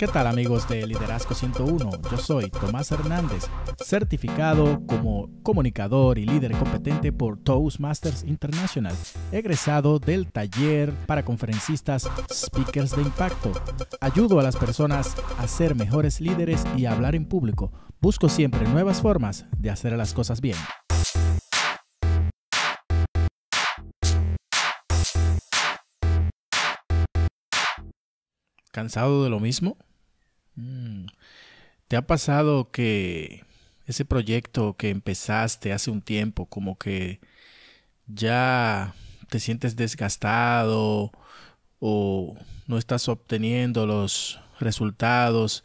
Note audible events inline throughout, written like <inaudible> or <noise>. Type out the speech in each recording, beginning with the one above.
¿Qué tal amigos de Liderazgo 101? Yo soy Tomás Hernández, certificado como comunicador y líder competente por Toastmasters International, egresado del taller para conferencistas Speakers de Impacto. Ayudo a las personas a ser mejores líderes y a hablar en público. Busco siempre nuevas formas de hacer las cosas bien. ¿Cansado de lo mismo? Mm. ¿Te ha pasado que ese proyecto que empezaste hace un tiempo, como que ya te sientes desgastado o no estás obteniendo los resultados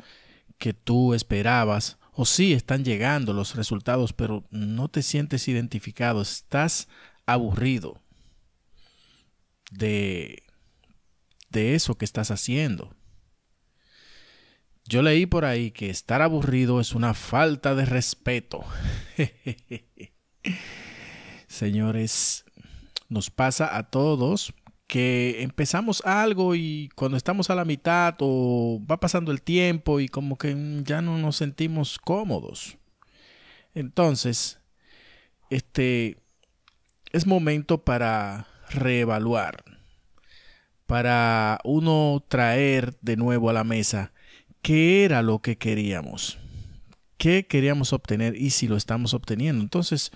que tú esperabas? O sí, están llegando los resultados, pero no te sientes identificado, estás aburrido de, de eso que estás haciendo. Yo leí por ahí que estar aburrido es una falta de respeto. <laughs> Señores, nos pasa a todos que empezamos algo y cuando estamos a la mitad o va pasando el tiempo y como que mm, ya no nos sentimos cómodos. Entonces, este es momento para reevaluar, para uno traer de nuevo a la mesa qué era lo que queríamos, qué queríamos obtener y si lo estamos obteniendo. Entonces,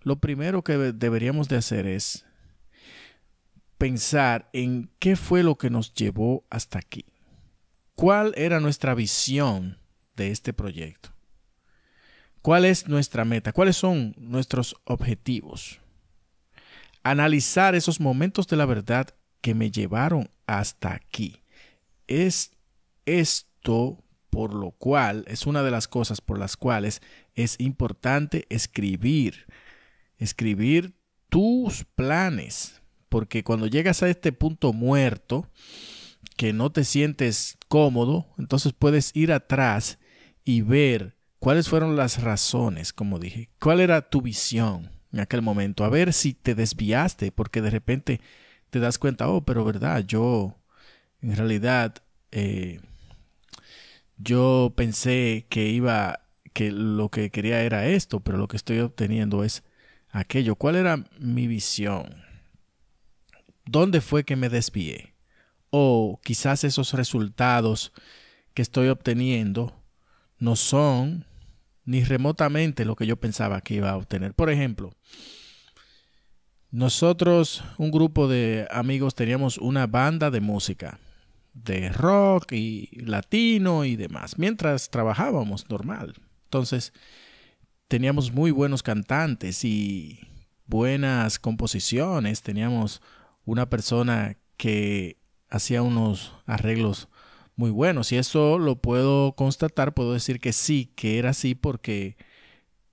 lo primero que deberíamos de hacer es pensar en qué fue lo que nos llevó hasta aquí. ¿Cuál era nuestra visión de este proyecto? ¿Cuál es nuestra meta? ¿Cuáles son nuestros objetivos? Analizar esos momentos de la verdad que me llevaron hasta aquí. Es, es por lo cual es una de las cosas por las cuales es importante escribir, escribir tus planes, porque cuando llegas a este punto muerto, que no te sientes cómodo, entonces puedes ir atrás y ver cuáles fueron las razones, como dije, cuál era tu visión en aquel momento, a ver si te desviaste, porque de repente te das cuenta, oh, pero verdad, yo en realidad... Eh, yo pensé que iba, que lo que quería era esto, pero lo que estoy obteniendo es aquello. ¿Cuál era mi visión? ¿Dónde fue que me desvié? O quizás esos resultados que estoy obteniendo no son ni remotamente lo que yo pensaba que iba a obtener. Por ejemplo, nosotros, un grupo de amigos, teníamos una banda de música de rock y latino y demás, mientras trabajábamos normal. Entonces, teníamos muy buenos cantantes y buenas composiciones, teníamos una persona que hacía unos arreglos muy buenos y eso lo puedo constatar, puedo decir que sí, que era así porque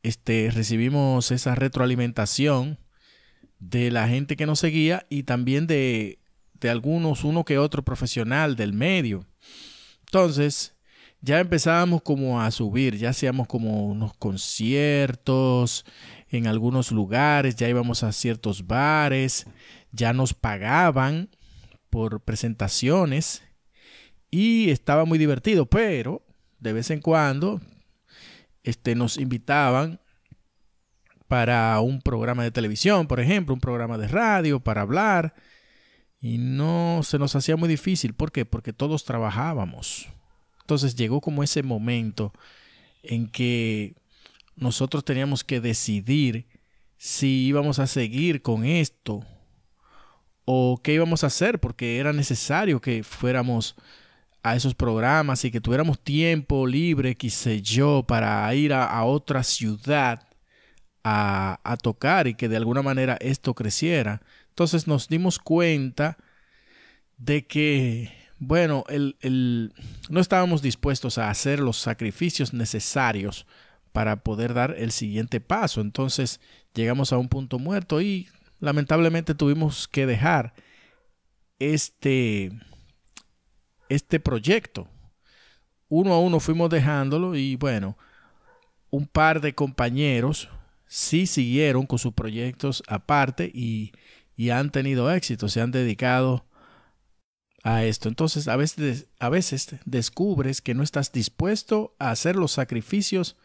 este, recibimos esa retroalimentación de la gente que nos seguía y también de de algunos, uno que otro profesional del medio. Entonces, ya empezábamos como a subir, ya hacíamos como unos conciertos en algunos lugares, ya íbamos a ciertos bares, ya nos pagaban por presentaciones y estaba muy divertido, pero de vez en cuando este, nos invitaban para un programa de televisión, por ejemplo, un programa de radio, para hablar y no se nos hacía muy difícil. ¿Por qué? Porque todos trabajábamos. Entonces llegó como ese momento en que nosotros teníamos que decidir si íbamos a seguir con esto o qué íbamos a hacer, porque era necesario que fuéramos a esos programas y que tuviéramos tiempo libre, quise yo, para ir a, a otra ciudad a, tocar y que de alguna manera esto creciera. Entonces nos dimos cuenta de que, bueno, el, no estábamos dispuestos a hacer los sacrificios necesarios para poder dar el siguiente paso. Entonces llegamos a un punto muerto y lamentablemente tuvimos que dejar este, este proyecto. Uno a uno fuimos dejándolo y bueno, un par de compañeros sí siguieron con sus proyectos aparte y, y han tenido éxito, se han dedicado a esto. Entonces, a veces, a veces descubres que no estás dispuesto a hacer los sacrificios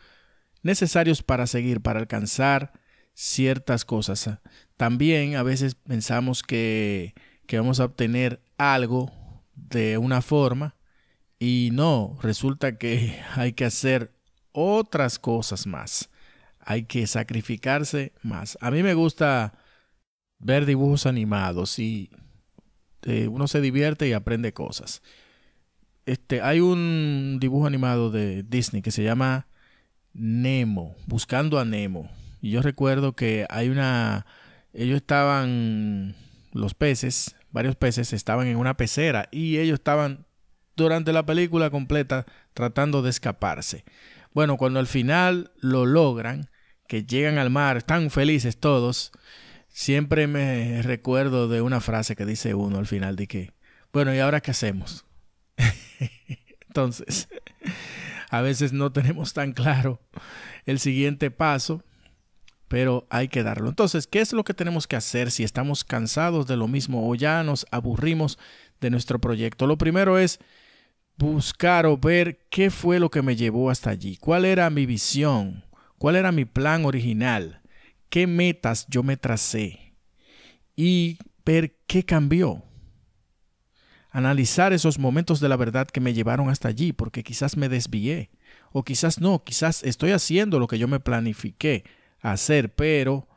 necesarios para seguir, para alcanzar ciertas cosas. También a veces pensamos que, que vamos a obtener algo de una forma y no, resulta que <laughs> hay que hacer otras cosas más hay que sacrificarse más. A mí me gusta ver dibujos animados y eh, uno se divierte y aprende cosas. Este, hay un dibujo animado de Disney que se llama Nemo, Buscando a Nemo. Y yo recuerdo que hay una... Ellos estaban, los peces, varios peces estaban en una pecera y ellos estaban durante la película completa tratando de escaparse. Bueno, cuando al final lo logran, que llegan al mar tan felices todos, siempre me recuerdo de una frase que dice uno al final de que, bueno, ¿y ahora qué hacemos? <laughs> Entonces, a veces no tenemos tan claro el siguiente paso, pero hay que darlo. Entonces, ¿qué es lo que tenemos que hacer si estamos cansados de lo mismo o ya nos aburrimos de nuestro proyecto? Lo primero es buscar o ver qué fue lo que me llevó hasta allí, cuál era mi visión, cuál era mi plan original, qué metas yo me tracé y ver qué cambió. Analizar esos momentos de la verdad que me llevaron hasta allí, porque quizás me desvié, o quizás no, quizás estoy haciendo lo que yo me planifiqué hacer, pero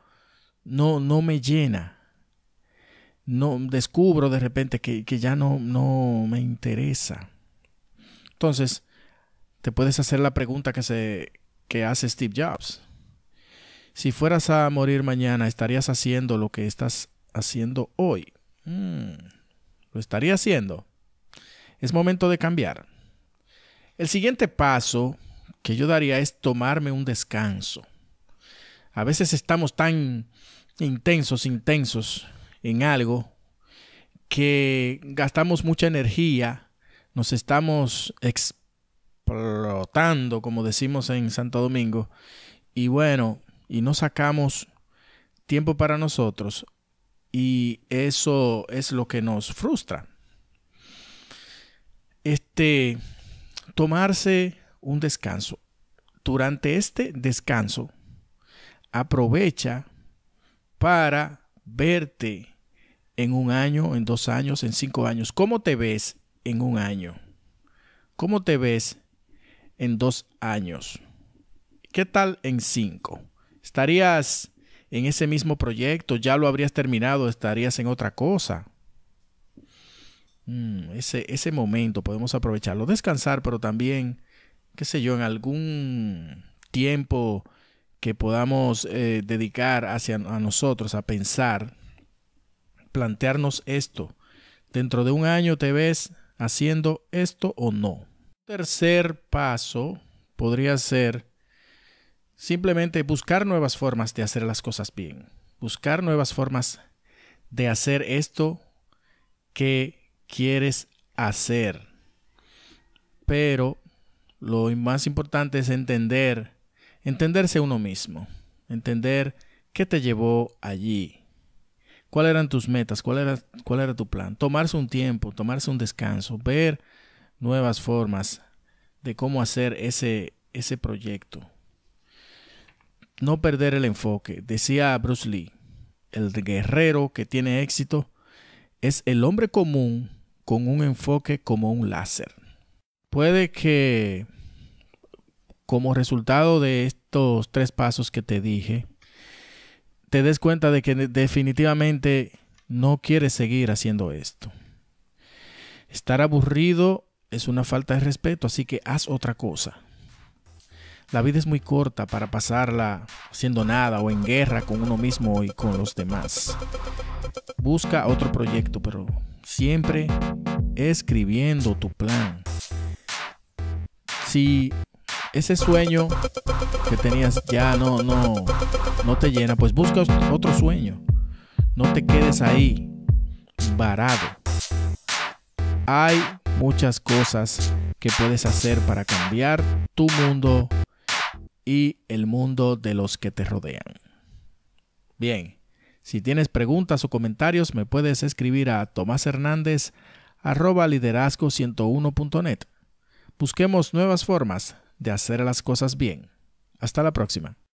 no, no me llena. No descubro de repente que, que ya no, no me interesa. Entonces, te puedes hacer la pregunta que se, que hace Steve Jobs. Si fueras a morir mañana, ¿estarías haciendo lo que estás haciendo hoy? Mm, ¿Lo estaría haciendo? Es momento de cambiar. El siguiente paso que yo daría es tomarme un descanso. A veces estamos tan intensos, intensos en algo que gastamos mucha energía, nos estamos explotando, como decimos en Santo Domingo. Y bueno, y no sacamos tiempo para nosotros. Y eso es lo que nos frustra. Este, tomarse un descanso. Durante este descanso, aprovecha para verte en un año, en dos años, en cinco años. ¿Cómo te ves en un año? ¿Cómo te ves en dos años. ¿Qué tal en cinco? ¿Estarías en ese mismo proyecto? ¿Ya lo habrías terminado? ¿Estarías en otra cosa? Mm, ese, ese momento podemos aprovecharlo. Descansar, pero también, qué sé yo, en algún tiempo que podamos eh, dedicar hacia a nosotros a pensar, plantearnos esto. Dentro de un año te ves haciendo esto o no tercer paso podría ser simplemente buscar nuevas formas de hacer las cosas bien, buscar nuevas formas de hacer esto que quieres hacer. Pero lo más importante es entender, entenderse uno mismo, entender qué te llevó allí, cuáles eran tus metas, cuál era, cuál era tu plan, tomarse un tiempo, tomarse un descanso, ver nuevas formas de cómo hacer ese, ese proyecto. No perder el enfoque. Decía Bruce Lee, el guerrero que tiene éxito es el hombre común con un enfoque como un láser. Puede que como resultado de estos tres pasos que te dije, te des cuenta de que definitivamente no quieres seguir haciendo esto. Estar aburrido es una falta de respeto, así que haz otra cosa. La vida es muy corta para pasarla haciendo nada o en guerra con uno mismo y con los demás. Busca otro proyecto, pero siempre escribiendo tu plan. Si ese sueño que tenías ya no no no te llena, pues busca otro sueño. No te quedes ahí varado. Hay muchas cosas que puedes hacer para cambiar tu mundo y el mundo de los que te rodean. Bien, si tienes preguntas o comentarios me puedes escribir a Tomás Hernández arroba liderazgo 101.net. Busquemos nuevas formas de hacer las cosas bien. Hasta la próxima.